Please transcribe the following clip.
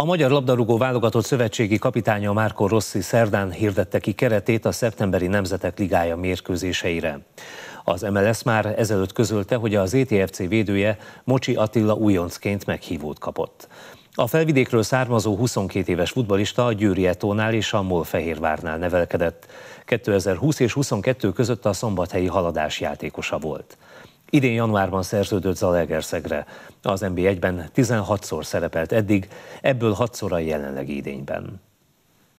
A Magyar Labdarúgó Válogatott Szövetségi kapitánya Márko Rossi szerdán hirdette ki keretét a szeptemberi Nemzetek Ligája mérkőzéseire. Az MLS már ezelőtt közölte, hogy az ETFC védője Mocsi Attila újoncként meghívót kapott. A felvidékről származó 22 éves futbalista a Győri Etónál és a Molfehérvárnál nevelkedett. 2020 és 22 között a szombathelyi haladás játékosa volt. Idén januárban szerződött Zalaegerszegre. Az NB1-ben 16-szor szerepelt eddig, ebből 6-szor a jelenlegi idényben.